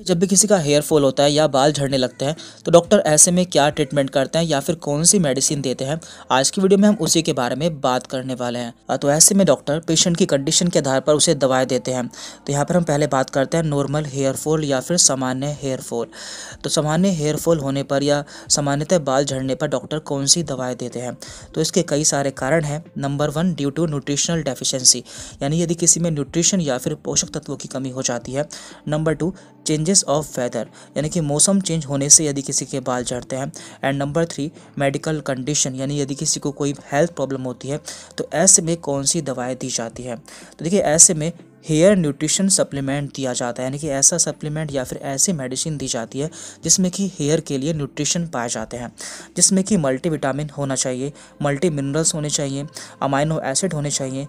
जब भी किसी का हेयर फॉल होता है या बाल झड़ने लगते हैं तो डॉक्टर ऐसे में क्या ट्रीटमेंट करते हैं या फिर कौन सी मेडिसिन देते हैं आज की वीडियो में हम उसी के बारे में बात करने वाले हैं तो ऐसे में डॉक्टर पेशेंट की कंडीशन के आधार पर उसे दवाएं देते हैं तो यहाँ पर हम पहले बात करते हैं नॉर्मल हेयर फॉल या फिर सामान्य हेयर फॉल तो सामान्य हेयर फॉल होने पर या सामान्यतः बाल झड़ने पर डॉक्टर कौन सी दवाएँ देते हैं तो इसके कई सारे कारण हैं number one due to nutritional deficiency यानी यदि किसी में न्यूट्रिशन या फिर पोषक तत्वों की कमी हो जाती है number two changes of weather यानी कि मौसम चेंज होने से यदि किसी के बाल झड़ते हैं and number three medical condition यानी यदि किसी को कोई हेल्थ प्रॉब्लम होती है तो ऐसे में कौन सी दवाएँ दी जाती हैं तो देखिए ऐसे में हेयर न्यूट्रिशन सप्लीमेंट दिया जाता है यानी कि ऐसा सप्लीमेंट या फिर ऐसी मेडिसिन दी जाती है जिसमें कि हेयर के लिए न्यूट्रिशन पाए जाते हैं जिसमें कि मल्टी विटामिन होना चाहिए मल्टी मिनरल्स होने चाहिए अमाइनो एसिड होने चाहिए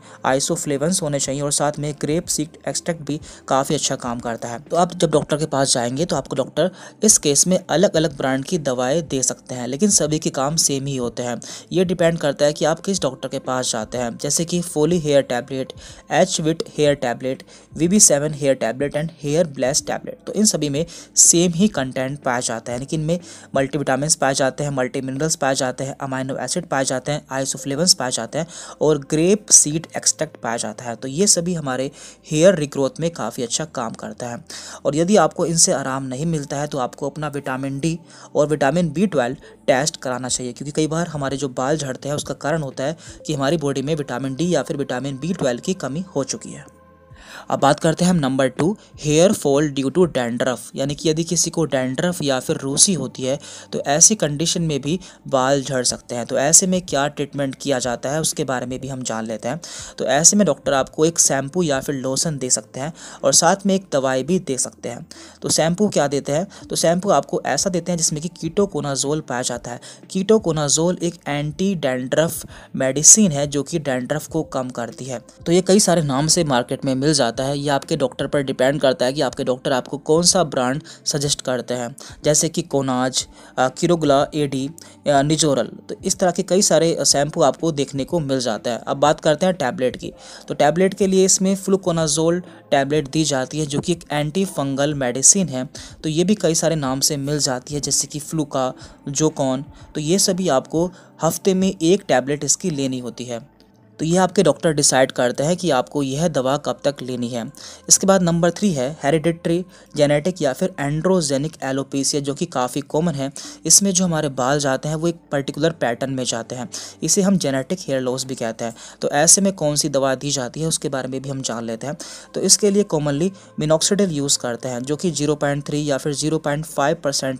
फ्लेवर्स होने चाहिए और साथ में ग्रेप सीड एक्सट्रैक्ट भी काफ़ी अच्छा काम करता है तो आप जब डॉक्टर के पास जाएंगे तो आपको डॉक्टर इस केस में अलग अलग ब्रांड की दवाएँ दे सकते हैं लेकिन सभी के काम सेम ही होते हैं ये डिपेंड करता है कि आप किस डॉक्टर के पास जाते हैं जैसे कि Foli hair tablet H vit hair tablet tablet V B seven hair tablet and hair bless tablet तो इन सभी में सेम ही कंटेंट पाया जाता है लेकिन इनमें मल्टी विटामिन पाए जाते हैं मल्टी मिनरल्स पाए जाते हैं अमाइनो एसिड पाए जाते हैं आइसोफ्लेवन्स पाए जाते हैं और ग्रेप सीड एक्सट्रैक्ट पाया जाता है तो ये सभी हमारे हेयर रिग्रोथ में काफ़ी अच्छा काम करता है और यदि आपको इनसे आराम नहीं मिलता है तो आपको अपना विटामिन डी और विटामिन बी ट्वेल्व टेस्ट कराना चाहिए क्योंकि कई बार हमारे जो बाल झड़ते हैं उसका कारण होता है कि हमारी बॉडी में विटामिन डी या फिर विटामिन बी ट्वेल्व की कमी हो चुकी है अब बात करते हैं हम number two hair fall due to dandruff यानी कि यदि किसी को डेंड्रफ या फिर रूसी होती है तो ऐसी कंडीशन में भी बाल झड़ सकते हैं तो ऐसे में क्या ट्रीटमेंट किया जाता है उसके बारे में भी हम जान लेते हैं तो ऐसे में डॉक्टर आपको एक शैम्पू या फिर लोसन दे सकते हैं और साथ में एक दवाई भी दे सकते हैं तो शैम्पू क्या देते हैं तो शैम्पू आपको ऐसा देते हैं जिसमें कि कीटोकोनाजोल पाया जाता है कीटोकोनाजोल एक एंटी डेंड्रफ मेडिसिन है जो कि डेंड्रफ को कम करती है तो ये कई सारे नाम से मार्केट में मिल जाता जाता है ये आपके डॉक्टर पर डिपेंड करता है कि आपके डॉक्टर आपको कौन सा ब्रांड सजेस्ट करते हैं जैसे कि कोनाज किरोगला एडी निजोरल तो इस तरह के कई सारे शैम्पू आपको देखने को मिल जाता है अब बात करते हैं टैबलेट की तो टैबलेट के लिए इसमें फ्लूकोनाजोल टैबलेट दी जाती है जो कि एक एंटी फंगल मेडिसिन है तो ये भी कई सारे नाम से मिल जाती है जैसे कि फ्लूका जोकॉन तो ये सभी आपको हफ्ते में एक टैबलेट इसकी लेनी होती है तो यह आपके डॉक्टर डिसाइड करते हैं कि आपको यह दवा कब तक लेनी है इसके बाद नंबर थ्री है हेरिडिट्री जेनेटिक या फिर एंड्रोजेनिक एलोपेसिया जो कि काफ़ी कॉमन है इसमें जो हमारे बाल जाते हैं वो एक पर्टिकुलर पैटर्न में जाते हैं इसे हम जेनेटिक हेयर लॉस भी कहते हैं तो ऐसे में कौन सी दवा दी जाती है उसके बारे में भी हम जान लेते हैं तो इसके लिए कॉमनली मिनोक्सीडिल यूज़ करते हैं जो कि जीरो या फिर जीरो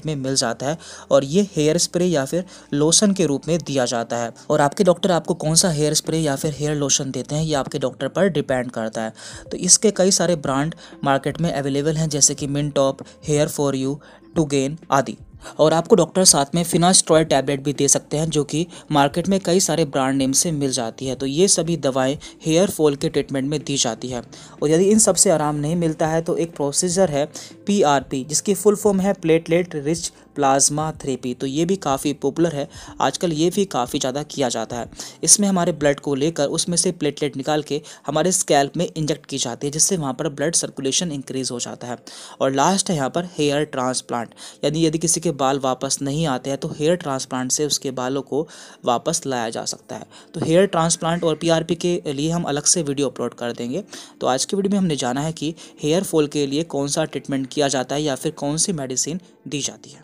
में मिल जाता है और ये हेयर स्प्रे या फिर लोसन के रूप में दिया जाता है और आपके डॉक्टर आपको कौन सा हेयर स्प्रे या फिर फिर हेयर लोशन देते हैं ये आपके डॉक्टर पर डिपेंड करता है तो इसके कई सारे ब्रांड मार्केट में अवेलेबल हैं जैसे कि Mintop hair for you Tugain आदि और आपको डॉक्टर साथ में फिनास्ट्रॉय टैबलेट भी दे सकते हैं जो कि मार्केट में कई सारे ब्रांड नेम से मिल जाती है तो ये सभी दवाएं हेयर फॉल के ट्रीटमेंट में दी जाती है और यदि इन सबसे आराम नहीं मिलता है तो एक प्रोसीजर है पीआरपी जिसकी फुल फॉर्म है प्लेटलेट रिच प्लाज्मा थेरेपी तो ये भी काफ़ी पॉपुलर है आजकल ये भी काफ़ी ज़्यादा किया जाता है इसमें हमारे ब्लड को लेकर उसमें से प्लेटलेट निकाल के हमारे स्कैल्प में इंजेक्ट की जाती है जिससे वहाँ पर ब्लड सर्कुलेशन इंक्रीज़ हो जाता है और लास्ट है यहाँ पर हेयर ट्रांसप्लांट यानी यदि किसी के बाल वापस नहीं आते हैं तो हेयर ट्रांसप्लांट से उसके बालों को वापस लाया जा सकता है तो हेयर ट्रांसप्लांट और पी के लिए हम अलग से वीडियो अपलोड कर देंगे तो आज की वीडियो में हमने जाना है कि हेयर फॉल के लिए कौन सा ट्रीटमेंट किया जाता है या फिर कौन सी मेडिसिन दी जाती है